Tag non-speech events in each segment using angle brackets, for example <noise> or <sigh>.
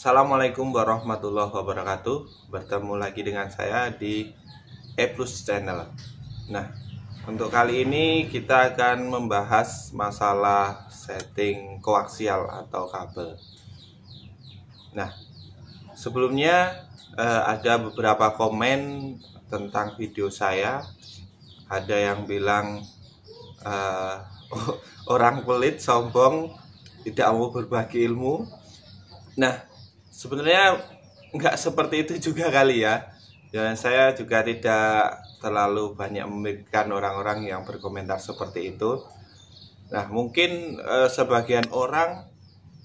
Assalamualaikum warahmatullahi wabarakatuh Bertemu lagi dengan saya di E Plus Channel Nah, untuk kali ini kita akan membahas masalah setting koaksial atau kabel Nah, sebelumnya eh, ada beberapa komen tentang video saya Ada yang bilang eh, <laughs> orang pelit, sombong, tidak mau berbagi ilmu Nah, sebenarnya nggak seperti itu juga kali ya dan ya, saya juga tidak terlalu banyak memikirkan orang-orang yang berkomentar seperti itu nah mungkin eh, sebagian orang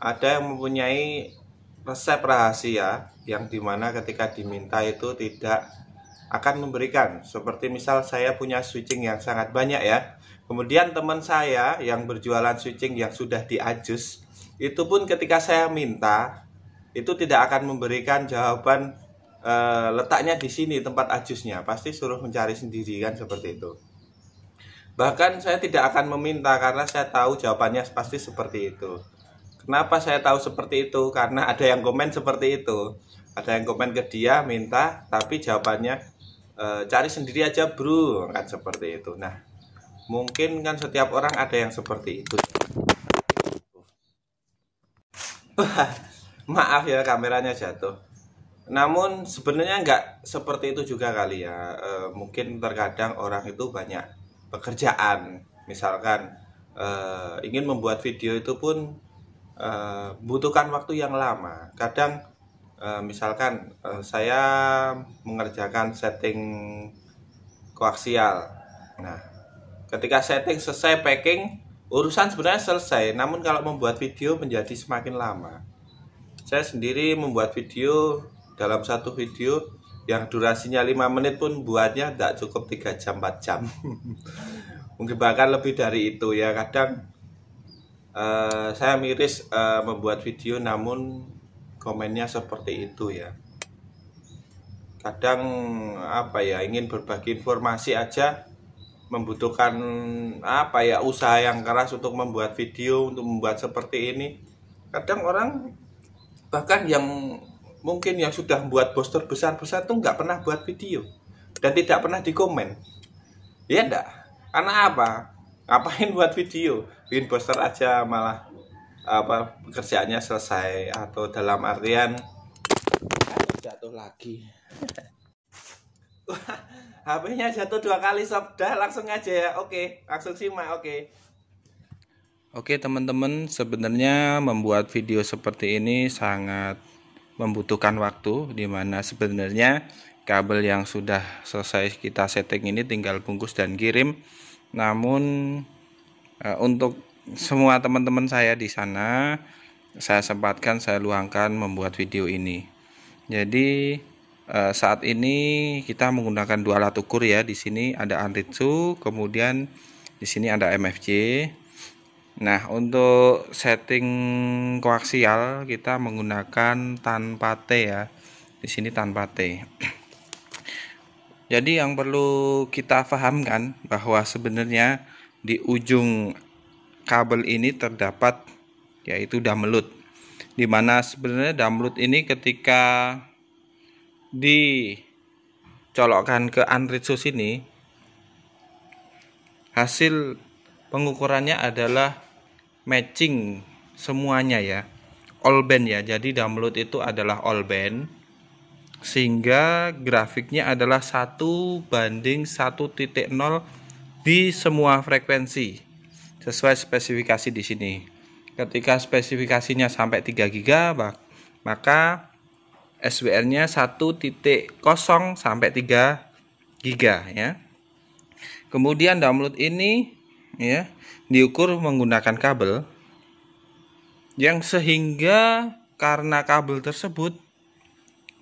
ada yang mempunyai resep rahasia yang dimana ketika diminta itu tidak akan memberikan seperti misal saya punya switching yang sangat banyak ya kemudian teman saya yang berjualan switching yang sudah diajus itu pun ketika saya minta itu tidak akan memberikan jawaban e, letaknya di sini tempat ajusnya pasti suruh mencari sendiri kan seperti itu bahkan saya tidak akan meminta karena saya tahu jawabannya pasti seperti itu kenapa saya tahu seperti itu karena ada yang komen seperti itu ada yang komen ke dia minta tapi jawabannya e, cari sendiri aja bro kan seperti itu nah mungkin kan setiap orang ada yang seperti itu maaf ya kameranya jatuh namun sebenarnya nggak seperti itu juga kali ya e, mungkin terkadang orang itu banyak pekerjaan misalkan e, ingin membuat video itu pun e, butuhkan waktu yang lama kadang e, misalkan e, saya mengerjakan setting koaksial nah ketika setting selesai packing urusan sebenarnya selesai namun kalau membuat video menjadi semakin lama saya sendiri membuat video dalam satu video yang durasinya 5 menit pun buatnya tidak cukup 3 jam 4 jam <laughs> mungkin bahkan lebih dari itu ya kadang uh, saya miris uh, membuat video namun komennya seperti itu ya kadang apa ya ingin berbagi informasi aja membutuhkan apa ya usaha yang keras untuk membuat video untuk membuat seperti ini kadang orang bahkan yang mungkin yang sudah buat poster besar-besar tuh nggak pernah buat video dan tidak pernah dikomen ya enggak karena apa ngapain buat video bikin poster aja malah apa pekerjaannya selesai atau dalam artian jatuh lagi <laughs> HP-nya jatuh dua kali sob dah langsung aja ya oke langsung simak oke Oke teman-teman, sebenarnya membuat video seperti ini sangat membutuhkan waktu dimana sebenarnya kabel yang sudah selesai kita setting ini tinggal bungkus dan kirim. Namun eh, untuk semua teman-teman saya di sana saya sempatkan saya luangkan membuat video ini. Jadi eh, saat ini kita menggunakan dua alat ukur ya. Di sini ada antitsu kemudian di sini ada MFJ Nah, untuk setting koaksial kita menggunakan tanpa T ya. Di sini tanpa T. <clears throat> Jadi yang perlu kita pahamkan bahwa sebenarnya di ujung kabel ini terdapat yaitu damelut. Di mana sebenarnya damelut ini ketika dicolokkan ke anritsus ini hasil pengukurannya adalah matching semuanya ya all band ya jadi download itu adalah all band sehingga grafiknya adalah satu banding 1.0 di semua frekuensi sesuai spesifikasi di sini ketika spesifikasinya sampai 3 giga maka SWR nya 1.0 sampai 3 giga ya kemudian download ini ya diukur menggunakan kabel yang sehingga karena kabel tersebut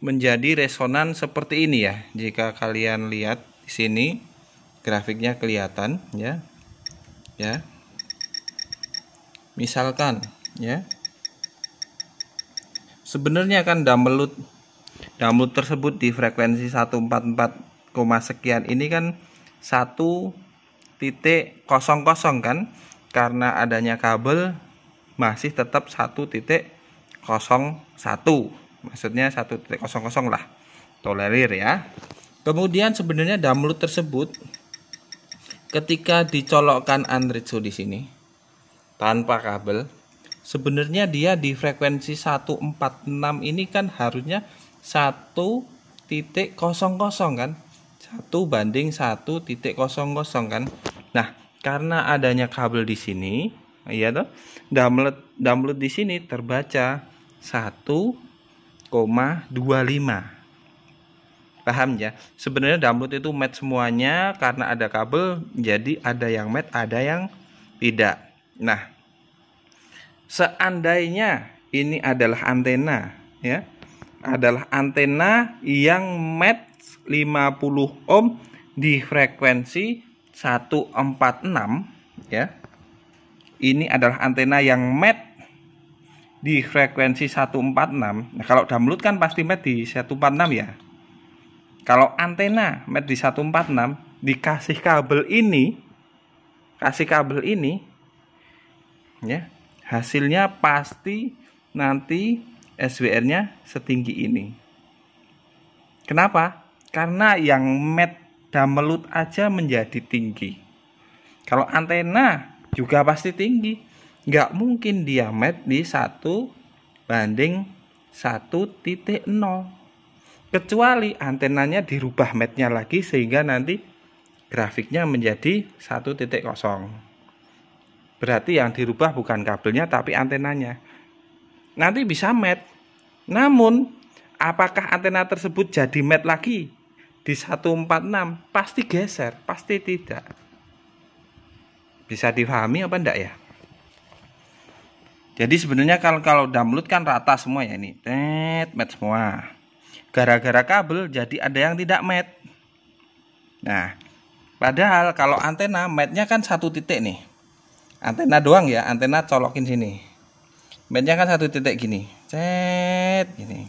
menjadi resonan seperti ini ya jika kalian lihat di sini grafiknya kelihatan ya ya misalkan ya sebenarnya kan download download tersebut di frekuensi 144, sekian ini kan 1 titik kosong kosong kan karena adanya kabel masih tetap satu titik kosong satu maksudnya satu titik kosong kosong lah tolerir ya kemudian sebenarnya download tersebut ketika dicolokkan Andritsu di sini tanpa kabel sebenarnya dia di frekuensi 146 ini kan harusnya satu titik kosong kan 1 banding 1.00 kan. Nah, karena adanya kabel di sini, iya toh, download download di sini terbaca 1,25. Paham ya? Sebenarnya download itu match semuanya karena ada kabel, jadi ada yang match, ada yang tidak. Nah, seandainya ini adalah antena, ya, adalah antena yang match 50 ohm di frekuensi 146 ya. Ini adalah antena yang met di frekuensi 146. Nah, kalau download kan pasti met di 146 ya. Kalau antena met di 146 dikasih kabel ini kasih kabel ini ya. Hasilnya pasti nanti SWR-nya setinggi ini. Kenapa? Karena yang met melut aja menjadi tinggi. Kalau antena juga pasti tinggi. Nggak mungkin dia di 1 banding 1.0. Kecuali antenanya dirubah metnya lagi sehingga nanti grafiknya menjadi 1.0. Berarti yang dirubah bukan kabelnya tapi antenanya. Nanti bisa met. Namun apakah antena tersebut jadi met lagi? di 146 pasti geser, pasti tidak. Bisa difahami apa enggak ya? Jadi sebenarnya kalau kalau download kan rata semua ya ini. Tet, met semua. Gara-gara kabel jadi ada yang tidak met. Nah, padahal kalau antena metnya kan satu titik nih. Antena doang ya, antena colokin sini. Metnya kan satu titik gini. Cet gini.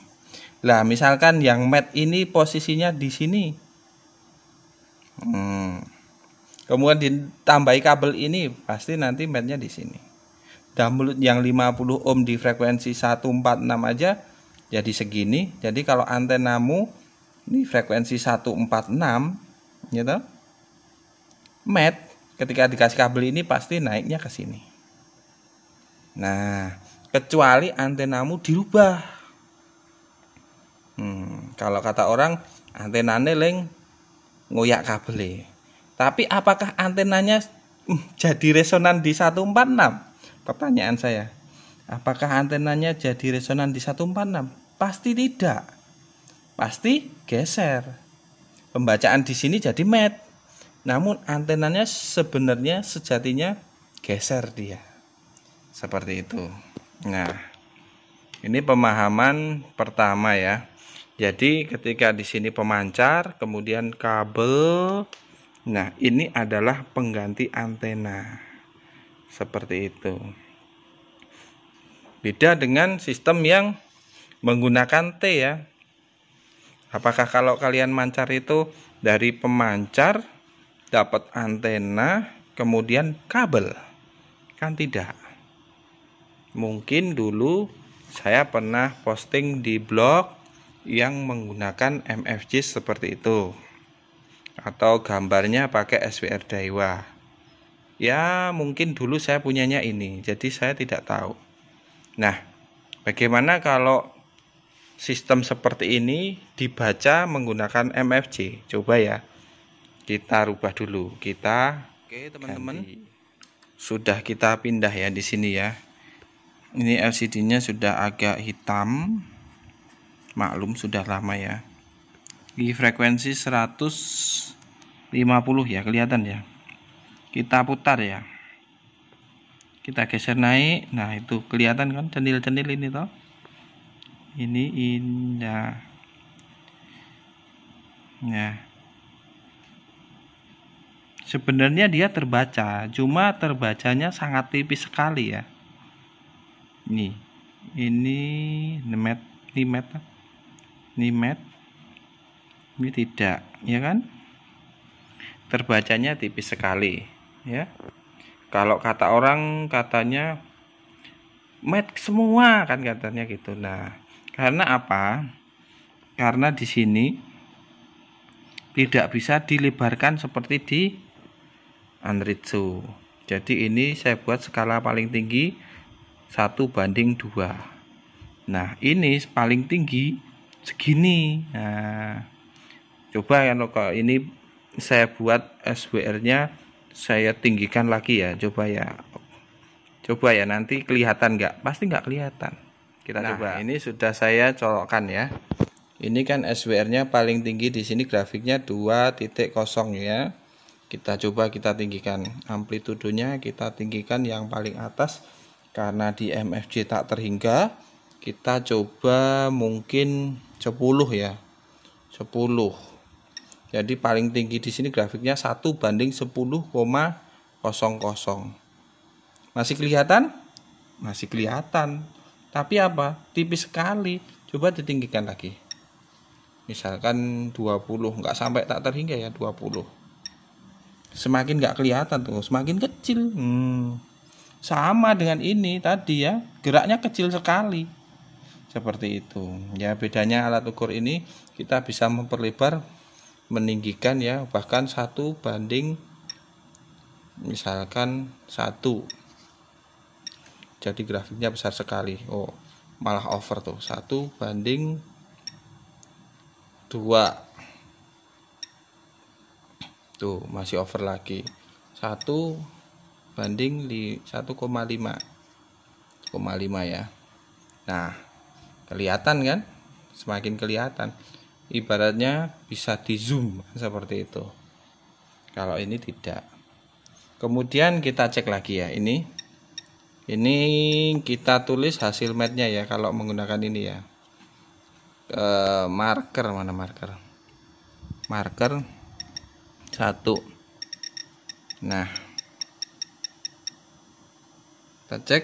Lah misalkan yang mat ini posisinya di sini. Hmm. Kemudian ditambahi kabel ini pasti nanti matnya di sini. mulut yang 50 ohm di frekuensi 146 aja jadi segini. Jadi kalau antenamu ini frekuensi 146 gitu. Ya mat ketika dikasih kabel ini pasti naiknya ke sini. Nah, kecuali antenamu dirubah Hmm, kalau kata orang antenane leng ngoyak kabel. E. Tapi apakah antenanya hmm, jadi resonan di 146? Pertanyaan saya. Apakah antenanya jadi resonan di 146? Pasti tidak. Pasti geser. Pembacaan di sini jadi met. Namun antenanya sebenarnya sejatinya geser dia. Seperti itu. Nah, ini pemahaman pertama ya jadi ketika di sini pemancar, kemudian kabel. Nah, ini adalah pengganti antena. Seperti itu. Beda dengan sistem yang menggunakan T ya. Apakah kalau kalian mancar itu dari pemancar dapat antena kemudian kabel? Kan tidak. Mungkin dulu saya pernah posting di blog yang menggunakan MFG seperti itu atau gambarnya pakai SWR Daiwa ya mungkin dulu saya punyanya ini jadi saya tidak tahu nah bagaimana kalau sistem seperti ini dibaca menggunakan MFG coba ya kita rubah dulu kita oke teman-teman sudah kita pindah ya di sini ya ini LCD nya sudah agak hitam maklum sudah lama ya di frekuensi 150 ya kelihatan ya kita putar ya kita geser naik nah itu kelihatan kan cendil-cendil ini toh ini indah nah sebenarnya dia terbaca cuma terbacanya sangat tipis sekali ya nih ini nemet nemet nimet ini tidak ya kan terbacanya tipis sekali ya kalau kata orang katanya met semua kan katanya gitu nah karena apa karena di sini tidak bisa dilebarkan seperti di Anritsu jadi ini saya buat skala paling tinggi satu banding dua nah ini paling tinggi segini nah, coba kalau kalau ini saya buat SWR-nya saya tinggikan lagi ya coba ya coba ya nanti kelihatan nggak pasti nggak kelihatan kita nah, coba ini sudah saya colokkan ya ini kan SWR-nya paling tinggi di sini grafiknya 2.0 ya kita coba kita tinggikan amplitudonya kita tinggikan yang paling atas karena di MFG tak terhingga kita coba mungkin 10 ya 10 jadi paling tinggi di sini grafiknya 1 banding 10,00 masih kelihatan? masih kelihatan tapi apa? tipis sekali coba ditinggikan lagi misalkan 20 nggak sampai tak terhingga ya 20 semakin nggak kelihatan tuh semakin kecil hmm. sama dengan ini tadi ya geraknya kecil sekali seperti itu ya bedanya alat ukur ini kita bisa memperlebar meninggikan ya bahkan satu banding misalkan satu jadi grafiknya besar sekali Oh malah over tuh satu banding dua tuh masih over lagi satu banding di 1,5 1,5 ya nah kelihatan kan semakin kelihatan ibaratnya bisa di zoom seperti itu kalau ini tidak kemudian kita cek lagi ya ini ini kita tulis hasil matnya ya kalau menggunakan ini ya e, marker mana marker marker satu nah kita cek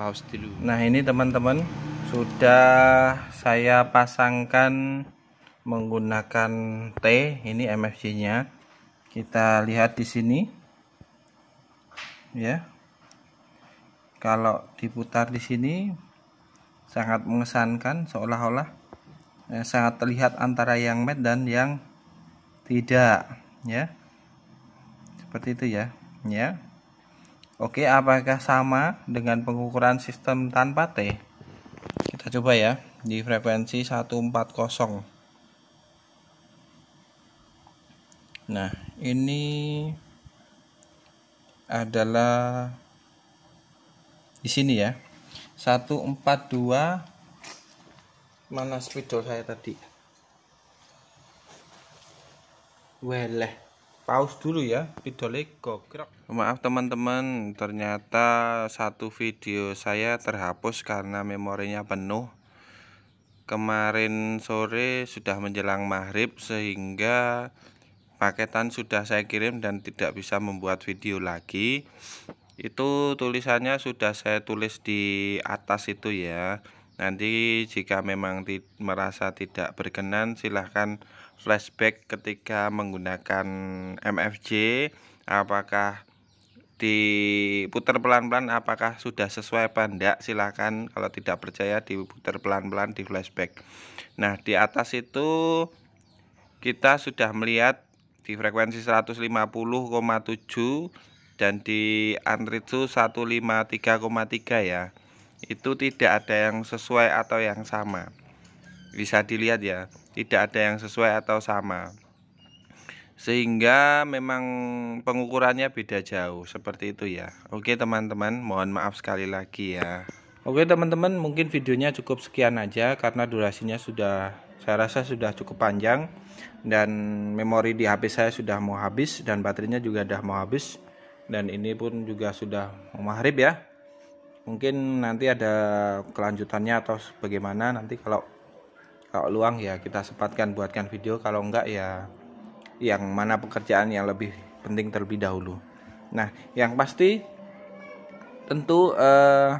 paus dulu nah ini teman-teman sudah saya pasangkan menggunakan T ini MFC nya kita lihat di sini ya kalau diputar di sini sangat mengesankan seolah-olah eh, sangat terlihat antara yang matte dan yang tidak ya seperti itu ya ya Oke, apakah sama dengan pengukuran sistem tanpa T? Kita coba ya di frekuensi 140. Nah, ini adalah di sini ya. 142 mana spidol saya tadi? Weleh paus dulu ya video maaf teman-teman ternyata satu video saya terhapus karena memorinya penuh kemarin sore sudah menjelang maghrib sehingga paketan sudah saya kirim dan tidak bisa membuat video lagi itu tulisannya sudah saya tulis di atas itu ya nanti jika memang ti merasa tidak berkenan silahkan flashback ketika menggunakan MFJ apakah diputar pelan-pelan apakah sudah sesuai apa enggak silahkan kalau tidak percaya diputar pelan-pelan di flashback nah di atas itu kita sudah melihat di frekuensi 150,7 dan di amplitude 153,3 ya itu tidak ada yang sesuai atau yang sama bisa dilihat ya tidak ada yang sesuai atau sama sehingga memang pengukurannya beda jauh seperti itu ya oke teman-teman mohon maaf sekali lagi ya oke teman-teman mungkin videonya cukup sekian aja karena durasinya sudah saya rasa sudah cukup panjang dan memori di HP saya sudah mau habis dan baterainya juga sudah mau habis dan ini pun juga sudah mau maghrib ya mungkin nanti ada kelanjutannya atau bagaimana nanti kalau kalau luang ya kita sempatkan buatkan video kalau enggak ya yang mana pekerjaan yang lebih penting terlebih dahulu nah yang pasti tentu eh,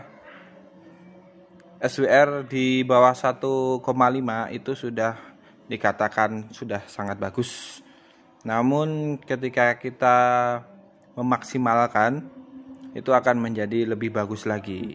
SWR di bawah 1,5 itu sudah dikatakan sudah sangat bagus namun ketika kita memaksimalkan itu akan menjadi lebih bagus lagi.